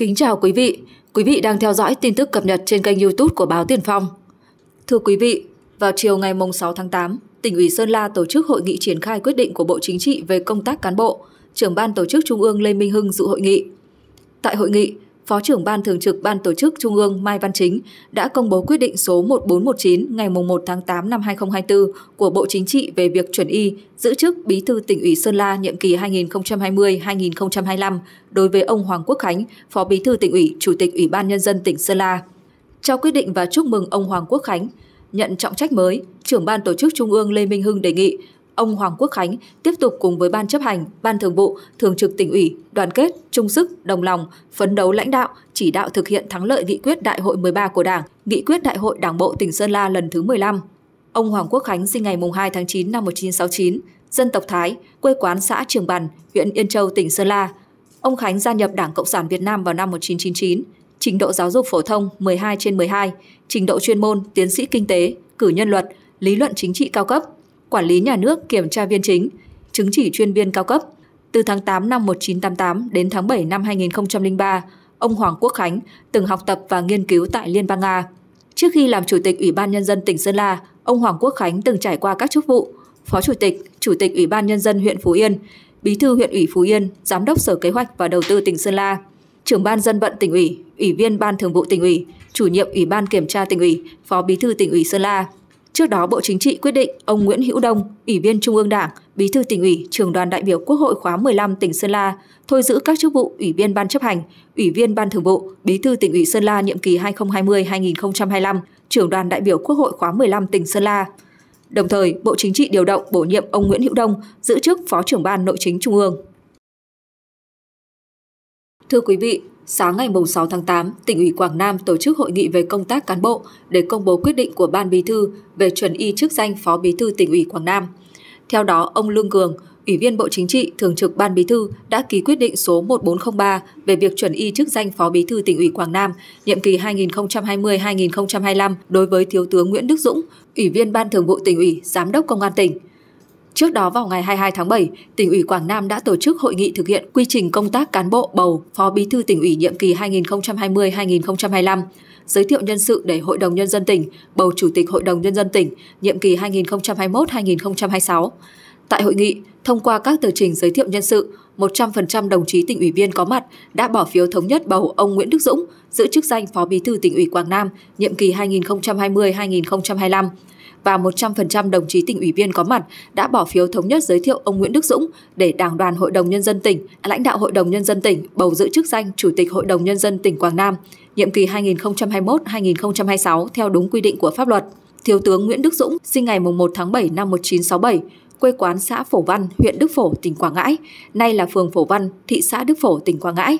Kính chào quý vị, quý vị đang theo dõi tin tức cập nhật trên kênh YouTube của báo Tiền Phong. Thưa quý vị, vào chiều ngày 6 tháng 8, tỉnh ủy Sơn La tổ chức hội nghị triển khai quyết định của Bộ Chính trị về công tác cán bộ. Trưởng ban tổ chức Trung ương Lê Minh Hưng dự hội nghị. Tại hội nghị, Phó trưởng Ban Thường trực Ban Tổ chức Trung ương Mai Văn Chính đã công bố quyết định số 1419 ngày 1 tháng 8 năm 2024 của Bộ Chính trị về việc chuẩn y giữ chức Bí thư tỉnh ủy Sơn La nhiệm kỳ 2020-2025 đối với ông Hoàng Quốc Khánh, Phó Bí thư tỉnh ủy, Chủ tịch Ủy ban Nhân dân tỉnh Sơn La. Trao quyết định và chúc mừng ông Hoàng Quốc Khánh, nhận trọng trách mới, trưởng ban tổ chức Trung ương Lê Minh Hưng đề nghị ông Hoàng Quốc Khánh tiếp tục cùng với Ban chấp hành, Ban thường vụ, Thường trực tỉnh ủy, đoàn kết, trung sức, đồng lòng, phấn đấu lãnh đạo, chỉ đạo thực hiện thắng lợi nghị quyết đại hội 13 của Đảng, nghị quyết đại hội Đảng bộ tỉnh Sơn La lần thứ 15. Ông Hoàng Quốc Khánh sinh ngày 2 tháng 9 năm 1969, dân tộc Thái, quê quán xã Trường Bàn, huyện Yên Châu, tỉnh Sơn La. Ông Khánh gia nhập Đảng Cộng sản Việt Nam vào năm 1999, trình độ giáo dục phổ thông 12 trên 12, trình độ chuyên môn tiến sĩ kinh tế, cử nhân luật, lý luận chính trị cao cấp – quản lý nhà nước kiểm tra viên chính, chứng chỉ chuyên viên cao cấp. Từ tháng 8 năm 1988 đến tháng 7 năm 2003, ông Hoàng Quốc Khánh từng học tập và nghiên cứu tại Liên bang Nga. Trước khi làm Chủ tịch Ủy ban Nhân dân tỉnh Sơn La, ông Hoàng Quốc Khánh từng trải qua các chức vụ Phó Chủ tịch, Chủ tịch Ủy ban Nhân dân huyện Phú Yên, Bí thư huyện ủy Phú Yên, Giám đốc Sở Kế hoạch và Đầu tư tỉnh Sơn La, Trưởng ban dân vận tỉnh ủy, Ủy viên Ban thường vụ tỉnh ủy, Chủ nhiệm Ủy ban kiểm tra tỉnh ủy, Phó Bí thư tỉnh ủy Sơn La. Trước đó, Bộ Chính trị quyết định ông Nguyễn Hữu Đông, Ủy viên Trung ương Đảng, Bí thư tỉnh ủy, trưởng đoàn đại biểu Quốc hội khóa 15 tỉnh Sơn La, thôi giữ các chức vụ Ủy viên Ban chấp hành, Ủy viên Ban thường vụ, Bí thư tỉnh ủy Sơn La nhiệm kỳ 2020-2025, trưởng đoàn đại biểu Quốc hội khóa 15 tỉnh Sơn La. Đồng thời, Bộ Chính trị điều động bổ nhiệm ông Nguyễn Hữu Đông giữ chức Phó trưởng ban Nội chính Trung ương. Thưa quý vị, sáng ngày 6 tháng 8, tỉnh ủy Quảng Nam tổ chức hội nghị về công tác cán bộ để công bố quyết định của Ban Bí thư về chuẩn y chức danh Phó Bí thư tỉnh ủy Quảng Nam. Theo đó, ông Lương Cường, Ủy viên Bộ Chính trị, Thường trực Ban Bí thư đã ký quyết định số 1403 về việc chuẩn y chức danh Phó Bí thư tỉnh ủy Quảng Nam, nhiệm kỳ 2020-2025 đối với Thiếu tướng Nguyễn Đức Dũng, Ủy viên Ban Thường vụ tỉnh ủy, Giám đốc Công an tỉnh – Trước đó vào ngày 22 tháng 7, tỉnh ủy Quảng Nam đã tổ chức hội nghị thực hiện quy trình công tác cán bộ bầu Phó Bí thư tỉnh ủy nhiệm kỳ 2020-2025, giới thiệu nhân sự để Hội đồng Nhân dân tỉnh bầu Chủ tịch Hội đồng Nhân dân tỉnh nhiệm kỳ 2021-2026. Tại hội nghị, thông qua các tờ trình giới thiệu nhân sự, 100% đồng chí tỉnh ủy viên có mặt đã bỏ phiếu thống nhất bầu ông Nguyễn Đức Dũng giữ chức danh Phó Bí thư tỉnh ủy Quảng Nam nhiệm kỳ 2020-2025 và 100% đồng chí tỉnh ủy viên có mặt đã bỏ phiếu thống nhất giới thiệu ông Nguyễn Đức Dũng để Đảng đoàn Hội đồng Nhân dân tỉnh, lãnh đạo Hội đồng Nhân dân tỉnh bầu giữ chức danh Chủ tịch Hội đồng Nhân dân tỉnh Quảng Nam, nhiệm kỳ 2021-2026 theo đúng quy định của pháp luật. Thiếu tướng Nguyễn Đức Dũng sinh ngày 1 tháng 7 năm 1967, quê quán xã Phổ Văn, huyện Đức Phổ, tỉnh Quảng Ngãi, nay là phường Phổ Văn, thị xã Đức Phổ, tỉnh Quảng Ngãi.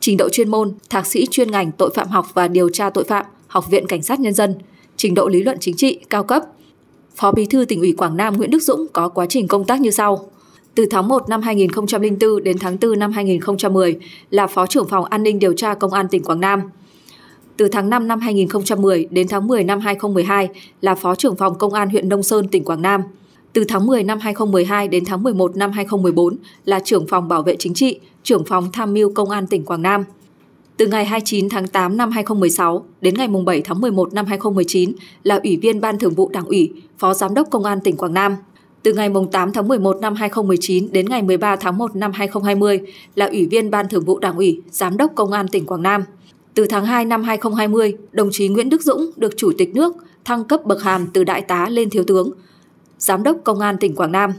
Trình độ chuyên môn, thạc sĩ chuyên ngành tội phạm học và điều tra tội phạm, Học viện Cảnh sát Nhân dân – trình độ lý luận chính trị cao cấp. Phó Bí thư tỉnh ủy Quảng Nam Nguyễn Đức Dũng có quá trình công tác như sau. Từ tháng 1 năm 2004 đến tháng 4 năm 2010 là Phó trưởng phòng an ninh điều tra Công an tỉnh Quảng Nam. Từ tháng 5 năm 2010 đến tháng 10 năm 2012 là Phó trưởng phòng Công an huyện Nông Sơn, tỉnh Quảng Nam. Từ tháng 10 năm 2012 đến tháng 11 năm 2014 là trưởng phòng bảo vệ chính trị, trưởng phòng tham mưu Công an tỉnh Quảng Nam từ ngày 29 tháng 8 năm 2016 đến ngày 7 tháng 11 năm 2019 là Ủy viên Ban Thường vụ Đảng ủy, Phó Giám đốc Công an tỉnh Quảng Nam. Từ ngày 8 tháng 11 năm 2019 đến ngày 13 tháng 1 năm 2020 là Ủy viên Ban Thường vụ Đảng ủy, Giám đốc Công an tỉnh Quảng Nam. Từ tháng 2 năm 2020, đồng chí Nguyễn Đức Dũng được Chủ tịch nước thăng cấp bậc hàm từ đại tá lên thiếu tướng, Giám đốc Công an tỉnh Quảng Nam.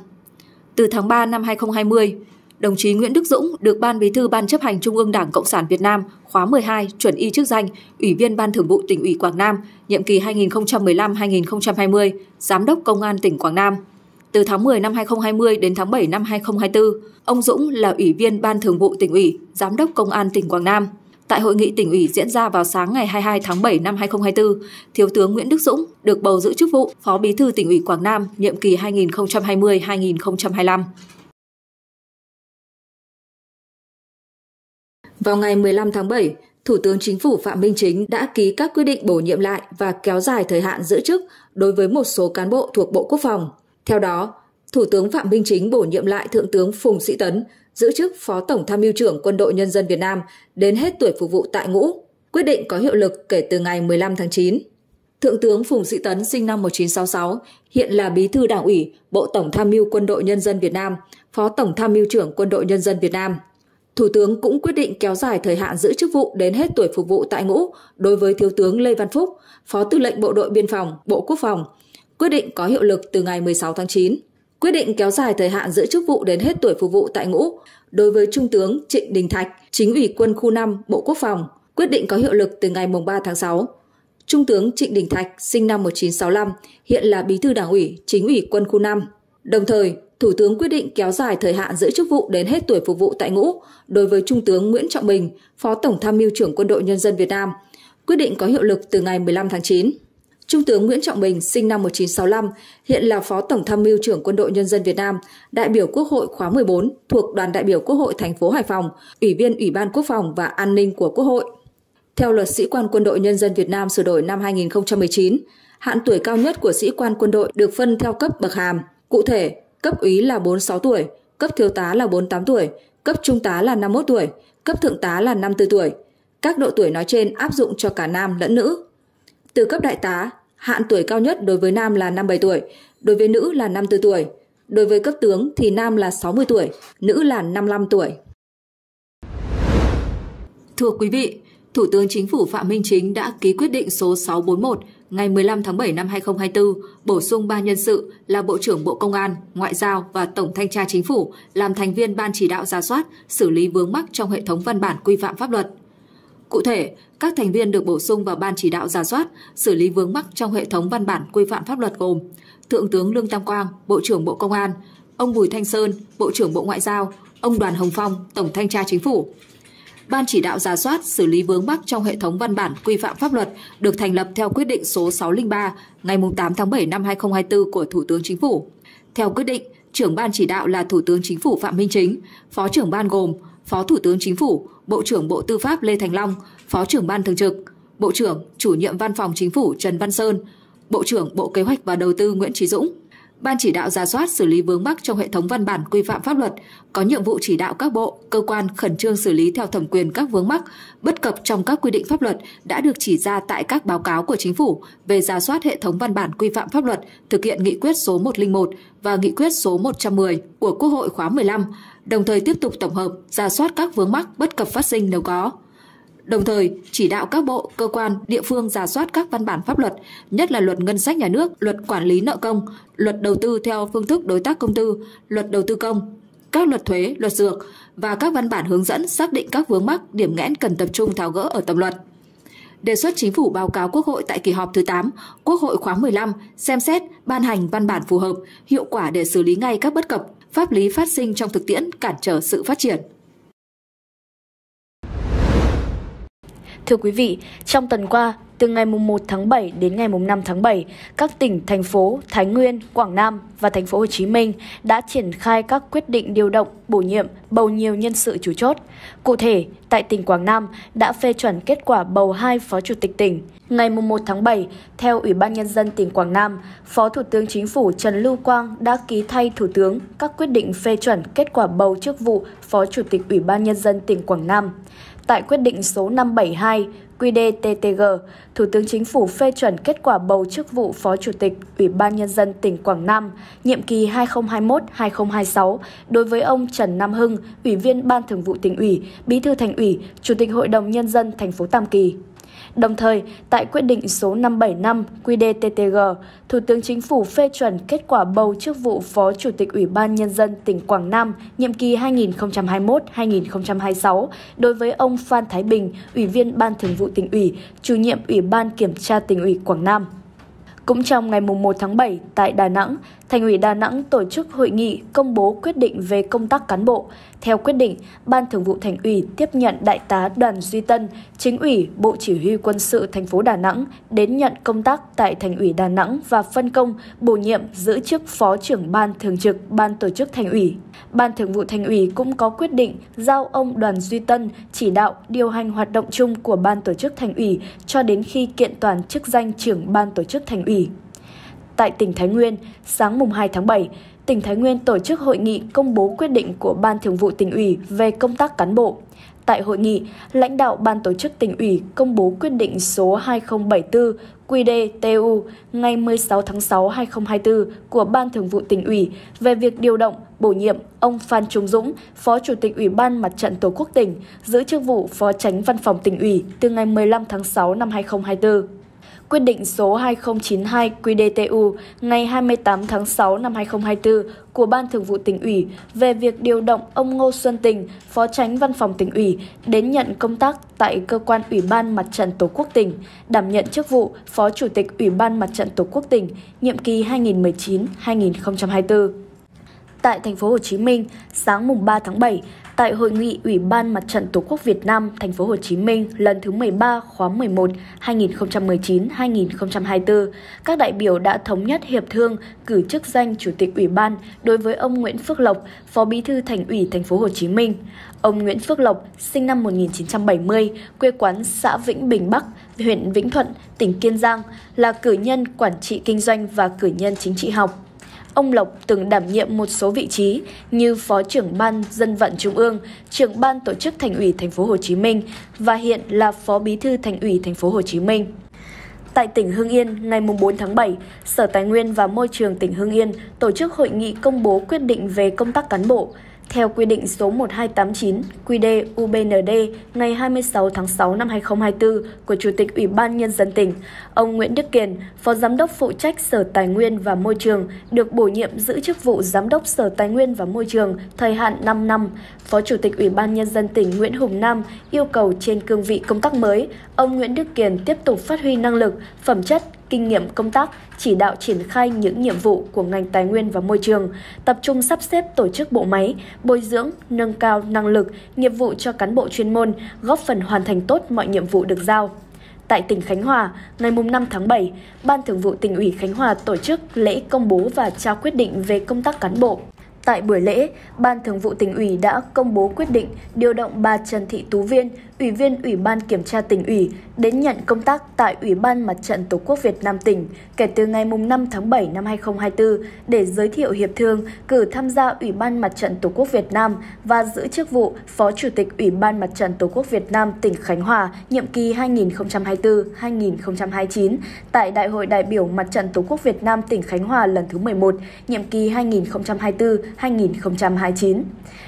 Từ tháng 3 năm 2020, đồng chí Nguyễn Đức Dũng được Ban Bí thư Ban chấp hành Trung ương Đảng Cộng sản Việt Nam khóa 12 chuẩn y chức danh Ủy viên Ban Thường vụ tỉnh ủy Quảng Nam, nhiệm kỳ 2015-2020, Giám đốc Công an tỉnh Quảng Nam. Từ tháng 10 năm 2020 đến tháng 7 năm 2024, ông Dũng là Ủy viên Ban Thường vụ tỉnh ủy, Giám đốc Công an tỉnh Quảng Nam. Tại hội nghị tỉnh ủy diễn ra vào sáng ngày 22 tháng 7 năm 2024, Thiếu tướng Nguyễn Đức Dũng được bầu giữ chức vụ Phó Bí thư tỉnh ủy Quảng Nam nhiệm kỳ 2020-2025. Vào ngày 15 tháng 7, Thủ tướng Chính phủ Phạm Minh Chính đã ký các quyết định bổ nhiệm lại và kéo dài thời hạn giữ chức đối với một số cán bộ thuộc Bộ Quốc phòng. Theo đó, Thủ tướng Phạm Minh Chính bổ nhiệm lại Thượng tướng Phùng Sĩ Tấn giữ chức Phó Tổng Tham mưu trưởng Quân đội Nhân dân Việt Nam đến hết tuổi phục vụ tại ngũ. Quyết định có hiệu lực kể từ ngày 15 tháng 9. Thượng tướng Phùng Sĩ Tấn sinh năm 1966, hiện là Bí thư Đảng ủy, Bộ Tổng Tham mưu Quân đội Nhân dân Việt Nam, Phó Tổng Tham mưu trưởng Quân đội Nhân dân Việt Nam. Thủ tướng cũng quyết định kéo dài thời hạn giữ chức vụ đến hết tuổi phục vụ tại ngũ đối với Thiếu tướng Lê Văn Phúc, Phó Tư lệnh Bộ đội Biên phòng, Bộ Quốc phòng. Quyết định có hiệu lực từ ngày 16 tháng 9. Quyết định kéo dài thời hạn giữ chức vụ đến hết tuổi phục vụ tại ngũ đối với Trung tướng Trịnh Đình Thạch, Chính ủy Quân khu 5, Bộ Quốc phòng. Quyết định có hiệu lực từ ngày 3 tháng 6. Trung tướng Trịnh Đình Thạch, sinh năm 1965, hiện là Bí thư Đảng ủy, Chính ủy Quân khu 5. Đồng thời, Thủ tướng quyết định kéo dài thời hạn giữ chức vụ đến hết tuổi phục vụ tại ngũ đối với Trung tướng Nguyễn Trọng Bình, Phó Tổng tham mưu trưởng Quân đội Nhân dân Việt Nam. Quyết định có hiệu lực từ ngày 15 tháng 9. Trung tướng Nguyễn Trọng Bình sinh năm 1965, hiện là Phó Tổng tham mưu trưởng Quân đội Nhân dân Việt Nam, đại biểu Quốc hội khóa 14 thuộc Đoàn đại biểu Quốc hội thành phố Hải Phòng, Ủy viên Ủy ban Quốc phòng và An ninh của Quốc hội. Theo luật sĩ quan Quân đội Nhân dân Việt Nam sửa đổi năm 2019, hạn tuổi cao nhất của sĩ quan quân đội được phân theo cấp bậc hàm. Cụ thể, cấp úy là 46 tuổi, cấp thiếu tá là 48 tuổi, cấp trung tá là 51 tuổi, cấp thượng tá là 54 tuổi. Các độ tuổi nói trên áp dụng cho cả nam lẫn nữ. Từ cấp đại tá, hạn tuổi cao nhất đối với nam là 57 tuổi, đối với nữ là 54 tuổi. Đối với cấp tướng thì nam là 60 tuổi, nữ là 55 tuổi. Thưa quý vị, Thủ tướng Chính phủ Phạm Minh Chính đã ký quyết định số 641 ngày 15 tháng 7 năm 2024 bổ sung 3 nhân sự là Bộ trưởng Bộ Công an, Ngoại giao và Tổng Thanh tra Chính phủ làm thành viên Ban chỉ đạo ra soát, xử lý vướng mắc trong hệ thống văn bản quy phạm pháp luật. Cụ thể, các thành viên được bổ sung vào Ban chỉ đạo ra soát, xử lý vướng mắc trong hệ thống văn bản quy phạm pháp luật gồm Thượng tướng Lương Tam Quang, Bộ trưởng Bộ Công an, ông Bùi Thanh Sơn, Bộ trưởng Bộ Ngoại giao, ông Đoàn Hồng Phong, Tổng Thanh tra Chính phủ, Ban chỉ đạo giả soát xử lý vướng mắc trong hệ thống văn bản quy phạm pháp luật được thành lập theo quyết định số 603 ngày 8 tháng 7 năm 2024 của Thủ tướng Chính phủ. Theo quyết định, trưởng ban chỉ đạo là Thủ tướng Chính phủ Phạm Minh Chính, phó trưởng ban gồm Phó Thủ tướng Chính phủ, Bộ trưởng Bộ Tư pháp Lê Thành Long, Phó trưởng ban thường trực, Bộ trưởng, Chủ nhiệm Văn phòng Chính phủ Trần Văn Sơn, Bộ trưởng Bộ Kế hoạch và Đầu tư Nguyễn Trí Dũng. Ban chỉ đạo ra soát xử lý vướng mắc trong hệ thống văn bản quy phạm pháp luật, có nhiệm vụ chỉ đạo các bộ, cơ quan khẩn trương xử lý theo thẩm quyền các vướng mắc, bất cập trong các quy định pháp luật đã được chỉ ra tại các báo cáo của chính phủ về ra soát hệ thống văn bản quy phạm pháp luật thực hiện nghị quyết số 101 và nghị quyết số 110 của Quốc hội khóa 15, đồng thời tiếp tục tổng hợp, ra soát các vướng mắc bất cập phát sinh nếu có đồng thời chỉ đạo các bộ, cơ quan, địa phương giả soát các văn bản pháp luật, nhất là luật ngân sách nhà nước, luật quản lý nợ công, luật đầu tư theo phương thức đối tác công tư, luật đầu tư công, các luật thuế, luật dược và các văn bản hướng dẫn xác định các vướng mắc, điểm nghẽn cần tập trung tháo gỡ ở tầm luật. Đề xuất chính phủ báo cáo Quốc hội tại kỳ họp thứ 8, Quốc hội khóa 15 xem xét ban hành văn bản phù hợp, hiệu quả để xử lý ngay các bất cập pháp lý phát sinh trong thực tiễn cản trở sự phát triển. Thưa quý vị, trong tuần qua, từ ngày 1 tháng 7 đến ngày 5 tháng 7, các tỉnh, thành phố Thái Nguyên, Quảng Nam và thành phố Hồ Chí Minh đã triển khai các quyết định điều động, bổ nhiệm, bầu nhiều nhân sự chủ chốt. Cụ thể, tại tỉnh Quảng Nam đã phê chuẩn kết quả bầu hai phó chủ tịch tỉnh. Ngày 1 tháng 7, theo Ủy ban Nhân dân tỉnh Quảng Nam, Phó Thủ tướng Chính phủ Trần Lưu Quang đã ký thay Thủ tướng các quyết định phê chuẩn kết quả bầu chức vụ Phó Chủ tịch Ủy ban Nhân dân tỉnh Quảng Nam tại quyết định số 572 QĐ-TTG, Thủ tướng Chính phủ phê chuẩn kết quả bầu chức vụ Phó Chủ tịch Ủy ban Nhân dân tỉnh Quảng Nam, nhiệm kỳ 2021-2026 đối với ông Trần Nam Hưng, Ủy viên Ban Thường vụ tỉnh ủy, Bí thư Thành ủy, Chủ tịch Hội đồng Nhân dân thành phố Tam Kỳ. Đồng thời, tại quyết định số 575 QĐ-TTG, Thủ tướng Chính phủ phê chuẩn kết quả bầu chức vụ Phó Chủ tịch Ủy ban Nhân dân tỉnh Quảng Nam nhiệm kỳ 2021-2026 đối với ông Phan Thái Bình, Ủy viên Ban Thường vụ tỉnh ủy, chủ nhiệm Ủy ban Kiểm tra tỉnh ủy Quảng Nam. Cũng trong ngày 1 tháng 7 tại Đà Nẵng, Thành ủy Đà Nẵng tổ chức hội nghị công bố quyết định về công tác cán bộ. Theo quyết định, Ban Thường vụ Thành ủy tiếp nhận Đại tá Đoàn Duy Tân, Chính ủy Bộ Chỉ huy Quân sự thành phố Đà Nẵng đến nhận công tác tại Thành ủy Đà Nẵng và phân công bổ nhiệm giữ chức Phó trưởng Ban Thường trực Ban Tổ chức Thành ủy. Ban Thường vụ Thành ủy cũng có quyết định giao ông Đoàn Duy Tân chỉ đạo điều hành hoạt động chung của Ban Tổ chức Thành ủy cho đến khi kiện toàn chức danh trưởng Ban Tổ chức Thành ủy tại tỉnh Thái Nguyên, sáng mùng 2 tháng 7, tỉnh Thái Nguyên tổ chức hội nghị công bố quyết định của Ban Thường vụ tỉnh ủy về công tác cán bộ. Tại hội nghị, lãnh đạo Ban tổ chức tỉnh ủy công bố quyết định số 2074 QDTU ngày 16 tháng 6 2024 của Ban Thường vụ tỉnh ủy về việc điều động, bổ nhiệm ông Phan Trung Dũng, Phó Chủ tịch Ủy ban Mặt trận Tổ quốc tỉnh, giữ chức vụ Phó Tránh Văn phòng tỉnh ủy từ ngày 15 tháng 6 năm 2024. Quyết định số 2092 QDTU ngày 28 tháng 6 năm 2024 của Ban Thường vụ tỉnh ủy về việc điều động ông Ngô Xuân Tình, Phó Tránh Văn phòng tỉnh ủy, đến nhận công tác tại cơ quan Ủy ban Mặt trận Tổ quốc tỉnh, đảm nhận chức vụ Phó Chủ tịch Ủy ban Mặt trận Tổ quốc tỉnh, nhiệm kỳ 2019-2024 tại thành phố Hồ Chí Minh sáng mùng 3 tháng 7 tại hội nghị Ủy ban Mặt trận Tổ quốc Việt Nam thành phố Hồ Chí Minh lần thứ 13 khóa 11 2019-2024, các đại biểu đã thống nhất hiệp thương cử chức danh chủ tịch ủy ban đối với ông Nguyễn Phước Lộc, Phó Bí thư Thành ủy thành phố Hồ Chí Minh. Ông Nguyễn Phước Lộc, sinh năm 1970, quê quán xã Vĩnh Bình Bắc, huyện Vĩnh Thuận, tỉnh Kiên Giang, là cử nhân quản trị kinh doanh và cử nhân chính trị học. Ông Lộc từng đảm nhiệm một số vị trí như Phó trưởng ban dân vận Trung ương, trưởng ban tổ chức Thành ủy Thành phố Hồ Chí Minh và hiện là Phó Bí thư Thành ủy Thành phố Hồ Chí Minh. Tại tỉnh Hưng Yên, ngày 4 tháng 7, Sở Tài nguyên và Môi trường tỉnh Hưng Yên tổ chức hội nghị công bố quyết định về công tác cán bộ. Theo quy định số 1289 QĐ UBND ngày 26 tháng 6 năm 2024 của Chủ tịch Ủy ban Nhân dân tỉnh, Ông Nguyễn Đức Kiền, Phó Giám đốc phụ trách Sở Tài nguyên và Môi trường, được bổ nhiệm giữ chức vụ Giám đốc Sở Tài nguyên và Môi trường thời hạn 5 năm. Phó Chủ tịch Ủy ban Nhân dân tỉnh Nguyễn Hùng Nam yêu cầu trên cương vị công tác mới, ông Nguyễn Đức Kiền tiếp tục phát huy năng lực, phẩm chất, kinh nghiệm công tác, chỉ đạo triển khai những nhiệm vụ của ngành tài nguyên và môi trường, tập trung sắp xếp tổ chức bộ máy, bồi dưỡng, nâng cao năng lực, nghiệp vụ cho cán bộ chuyên môn, góp phần hoàn thành tốt mọi nhiệm vụ được giao. Tại tỉnh Khánh Hòa, ngày 5 tháng 7, Ban Thường vụ tỉnh ủy Khánh Hòa tổ chức lễ công bố và trao quyết định về công tác cán bộ. Tại buổi lễ, Ban Thường vụ tỉnh ủy đã công bố quyết định điều động bà Trần Thị Tú Viên, Ủy viên Ủy ban Kiểm tra tỉnh ủy đến nhận công tác tại Ủy ban Mặt trận Tổ quốc Việt Nam tỉnh kể từ ngày 5 tháng 7 năm 2024 để giới thiệu hiệp thương, cử tham gia Ủy ban Mặt trận Tổ quốc Việt Nam và giữ chức vụ Phó Chủ tịch Ủy ban Mặt trận Tổ quốc Việt Nam tỉnh Khánh Hòa nhiệm kỳ 2024-2029 tại Đại hội đại biểu Mặt trận Tổ quốc Việt Nam tỉnh Khánh Hòa lần thứ 11, nhiệm kỳ 2024-2029.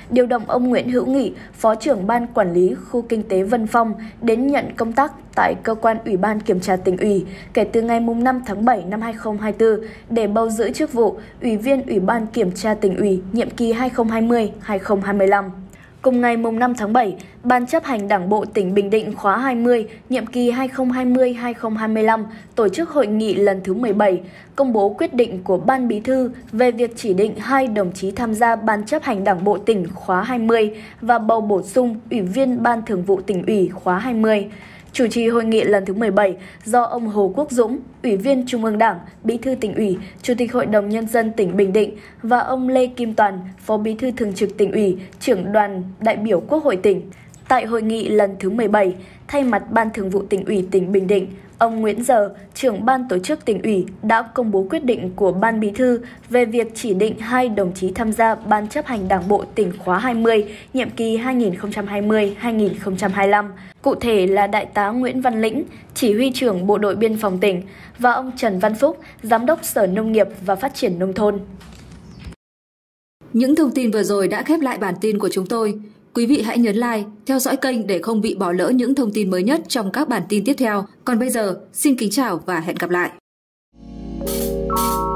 Điều động ông Nguyễn Hữu Nghị, Phó trưởng Ban Quản lý Khu Kinh tế Vân Phong đến nhận công tác tại cơ quan Ủy ban Kiểm tra tỉnh ủy kể từ ngày 5 tháng 7 năm 2024 để bầu giữ chức vụ Ủy viên Ủy ban Kiểm tra tỉnh ủy nhiệm kỳ 2020-2025. Cùng ngày mùng 5 tháng 7, Ban chấp hành Đảng bộ tỉnh Bình Định khóa 20, nhiệm kỳ 2020-2025 tổ chức hội nghị lần thứ 17, công bố quyết định của Ban Bí thư về việc chỉ định hai đồng chí tham gia Ban chấp hành Đảng bộ tỉnh khóa 20 và bầu bổ sung Ủy viên Ban Thường vụ tỉnh ủy khóa 20 chủ trì hội nghị lần thứ 17 do ông Hồ Quốc Dũng, Ủy viên Trung ương Đảng, Bí thư tỉnh ủy, Chủ tịch Hội đồng Nhân dân tỉnh Bình Định và ông Lê Kim Toàn, Phó Bí thư Thường trực tỉnh ủy, trưởng đoàn đại biểu Quốc hội tỉnh. Tại hội nghị lần thứ 17, thay mặt Ban Thường vụ tỉnh ủy tỉnh Bình Định, Ông Nguyễn Giờ, trưởng ban tổ chức tỉnh ủy, đã công bố quyết định của Ban Bí thư về việc chỉ định hai đồng chí tham gia Ban chấp hành Đảng bộ tỉnh khóa 20, nhiệm kỳ 2020-2025. Cụ thể là Đại tá Nguyễn Văn Lĩnh, chỉ huy trưởng Bộ đội Biên phòng tỉnh, và ông Trần Văn Phúc, Giám đốc Sở Nông nghiệp và Phát triển Nông thôn. Những thông tin vừa rồi đã khép lại bản tin của chúng tôi. Quý vị hãy nhấn like, theo dõi kênh để không bị bỏ lỡ những thông tin mới nhất trong các bản tin tiếp theo. Còn bây giờ, xin kính chào và hẹn gặp lại.